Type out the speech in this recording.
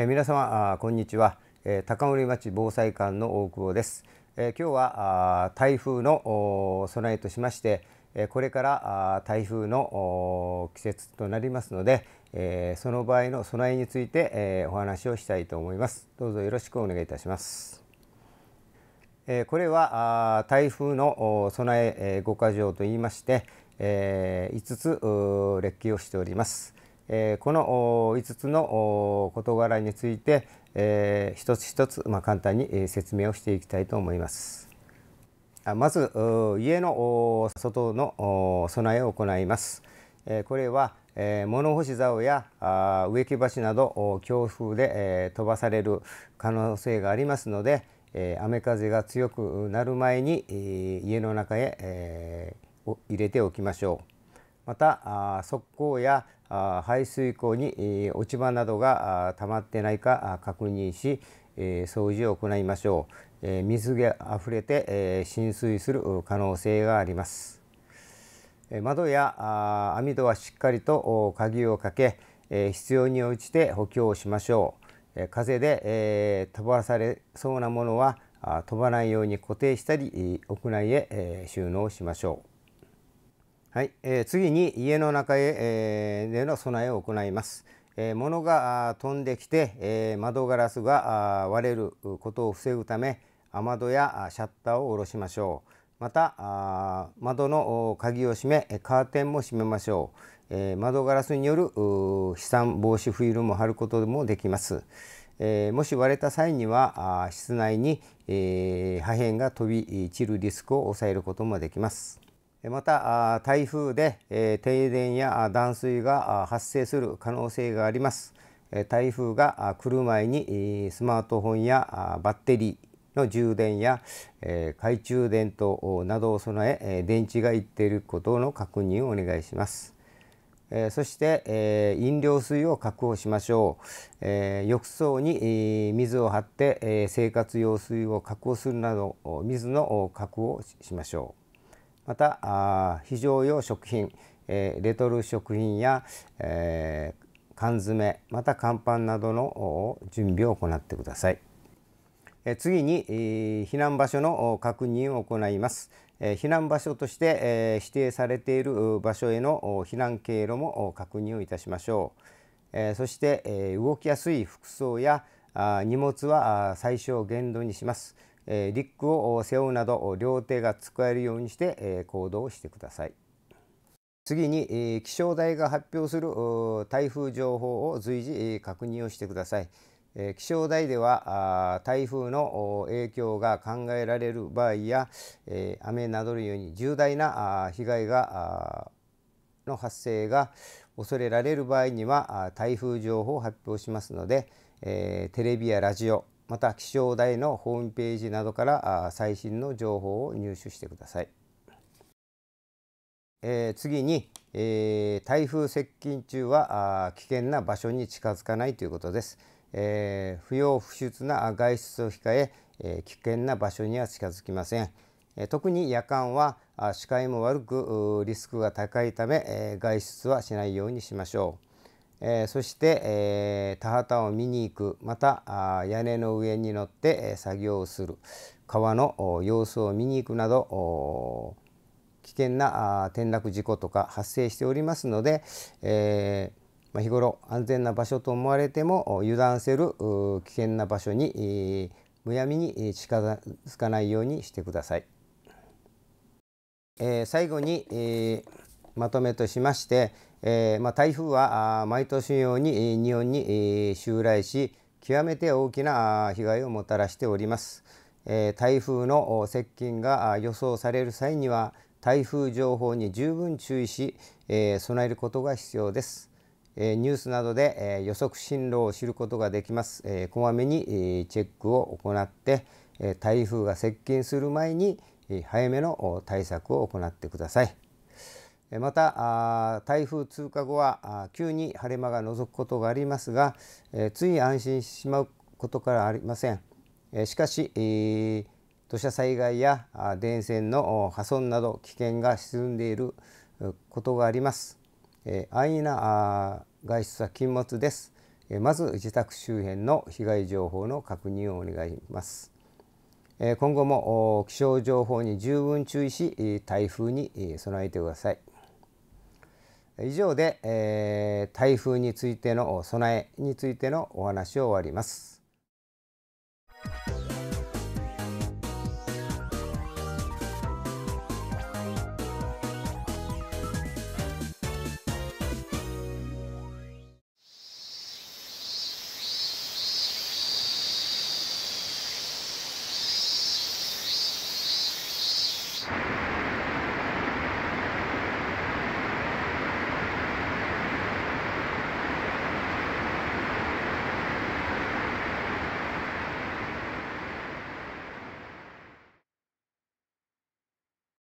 えー、皆様こんにちは、えー、高森町防災館の大久保です、えー、今日は台風の備えとしまして、えこれから台風の季節となりますので、えその場合の備えについて、えお話をしたいと思いますどうぞよろしくお願いいたします、えこれは台風の備え5か条といいまして、え5つ列記をしております、えこの5つの事柄について、えー、一つ一つ、まあ、簡単に説明をしていきたいと思います。あまず家の外の備えを行います。えこれはえ物干し竿やあ植木鉢など強風でえ飛ばされる可能性がありますのでえ雨風が強くなる前に家の中へえ入れておきましょう。また側溝や排水溝に落ち葉などが溜まってないか確認し掃除を行いましょう水が溢れて浸水する可能性があります窓や網戸はしっかりと鍵をかけ必要に応じて補強しましょう風で飛ばされそうなものは飛ばないように固定したり屋内へ収納しましょうはい、えー、次に家の中へ、えー、での備えを行います。えー、物が飛んできて、えー、窓ガラスが割れることを防ぐため雨戸やシャッターを下ろしましょう。また窓の鍵を閉めカーテンも閉めましょう、えー、窓ガラスによる飛散防止フィルムを貼ることもできます、えー、もし割れた際には室内に、えー、破片が飛び散るリスクを抑えることもできますまた台風で停電や断水が発生する可能性があります台風が来る前にスマートフォンやバッテリーの充電や懐中電灯などを備え電池がいっていることの確認をお願いしますそして飲料水を確保しましょう浴槽に水を張って生活用水を確保するなど水の確保をしましょうまた非常用食品、えー、レトル食品や、えー、缶詰また乾パンなどの準備を行ってください。え次に避難場所の確認を行います。え避難場所としてえ指定されている場所への避難経路も確認をいたしましょう。えそしてえ動きやすい服装やあ荷物は最小限度にします。えリックを背負うなど両手が使えるようにして、え行動してください。次に、え気象台が発表する台風情報を随時、確認をしてください。え気象台では台風の影響が考えられる場合や、え雨などのように重大なあ被害がの発生が恐れられる場合には台風情報を発表しますので、えー、テレビやラジオまた気象台のホームページなどから最新の情報を入手してください。えー、次に、えー、台風接近中は危険な場所に近づかないということです。えー、不要不出な外出を控ええ危険な場所には近づきません。え特に夜間は視界も悪くリスクが高いため、え外出はしないようにしましょう。えー、そして、えー、田畑を見に行くまた屋根の上に乗って、え作業をする川の様子を見に行くなど危険な転落事故とか発生しておりますので、えまあ、日頃安全な場所と思われても油断せる危険な場所に、えむやみに近づかないようにしてください。え最後に、えーまとめとしまして、えーまあ、台風は毎年のように日本に襲来し極めて大きな被害をもたらしております。えー、台風の接近が予想される際には台風情報に十分注意し、えー、備えることが必要です。えー、ニュースなどで、えー、予測進路を知ることができます。えー、こまめに、えー、チェックを行って、えー、台風が接近する前に、え早めの対策を行ってください。また台風通過後は急に晴れ間が覗くことがありますがつい安心してしまうことからありませんしかし土砂災害や電線の破損など危険が沈んでいることがあります安易な外出は禁物ですまず自宅周辺の被害情報の確認をお願いします今後も気象情報に十分注意し台風に備えてください以上で、えー、台風についての備えについてのお話を終わります。